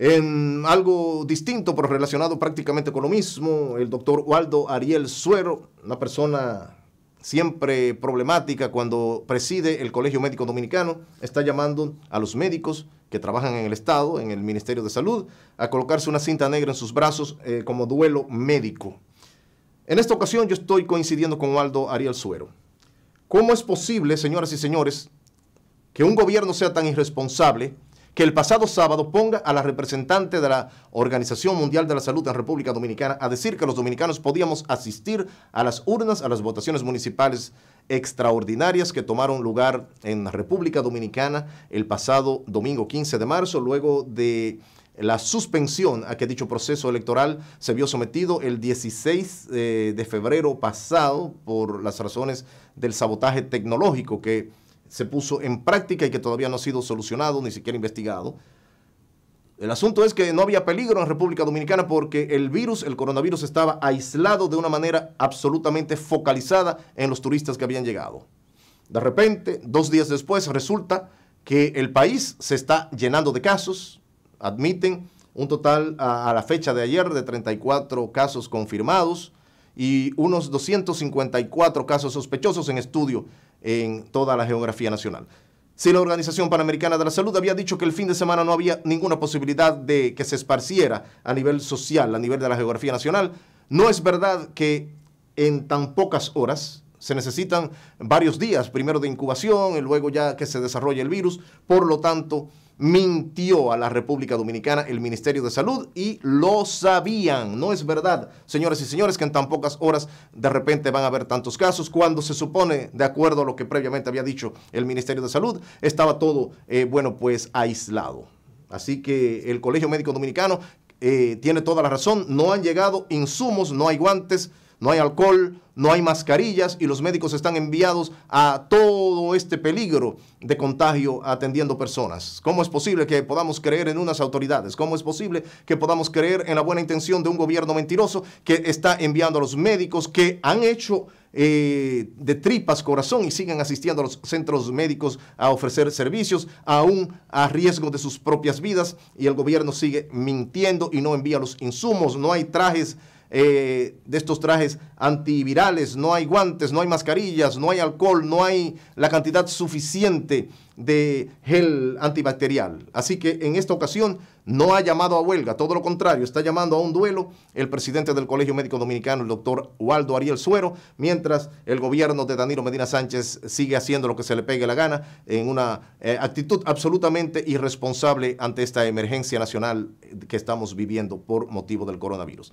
en algo distinto, pero relacionado prácticamente con lo mismo, el doctor Waldo Ariel Suero, una persona siempre problemática cuando preside el Colegio Médico Dominicano, está llamando a los médicos que trabajan en el Estado, en el Ministerio de Salud, a colocarse una cinta negra en sus brazos eh, como duelo médico. En esta ocasión yo estoy coincidiendo con Waldo Ariel Suero. ¿Cómo es posible, señoras y señores, que un gobierno sea tan irresponsable? que el pasado sábado ponga a la representante de la Organización Mundial de la Salud en República Dominicana a decir que los dominicanos podíamos asistir a las urnas, a las votaciones municipales extraordinarias que tomaron lugar en República Dominicana el pasado domingo 15 de marzo, luego de la suspensión a que dicho proceso electoral se vio sometido el 16 eh, de febrero pasado por las razones del sabotaje tecnológico que se puso en práctica y que todavía no ha sido solucionado, ni siquiera investigado. El asunto es que no había peligro en República Dominicana porque el virus, el coronavirus, estaba aislado de una manera absolutamente focalizada en los turistas que habían llegado. De repente, dos días después, resulta que el país se está llenando de casos. Admiten un total a, la fecha de ayer de 34 casos confirmados, y unos 254 casos sospechosos en estudio en toda la geografía nacional. Si la Organización Panamericana de la Salud había dicho que el fin de semana no había ninguna posibilidad de que se esparciera a nivel social, a nivel de la geografía nacional, no es verdad que en tan pocas horas se necesitan varios días, primero de incubación y luego ya que se desarrolle el virus. Por lo tanto, mintió a la República Dominicana el Ministerio de Salud y lo sabían. No es verdad, señores y señores, que en tan pocas horas de repente van a haber tantos casos cuando se supone, de acuerdo a lo que previamente había dicho el Ministerio de Salud, estaba todo, eh, bueno, pues aislado. Así que el Colegio Médico Dominicano eh, tiene toda la razón, no han llegado insumos, no hay guantes no hay alcohol, no hay mascarillas y los médicos están enviados a todo este peligro de contagio atendiendo personas. ¿Cómo es posible que podamos creer en unas autoridades? ¿Cómo es posible que podamos creer en la buena intención de un gobierno mentiroso que está enviando a los médicos que han hecho... Eh, de tripas corazón y siguen asistiendo a los centros médicos a ofrecer servicios, aún a riesgo de sus propias vidas, y el gobierno sigue mintiendo y no envía los insumos, no hay trajes eh, de estos trajes antivirales, no hay guantes, no hay mascarillas, no hay alcohol, no hay la cantidad suficiente de gel antibacterial. Así que en esta ocasión no ha llamado a huelga, todo lo contrario, está llamando a un duelo el presidente del Colegio Médico Dominicano, el doctor Waldo Ariel Suero, mientras el gobierno de Danilo Medina Sánchez sigue haciendo lo que se le pegue la gana en una eh, actitud absolutamente irresponsable ante esta emergencia nacional que estamos viviendo por motivo del coronavirus.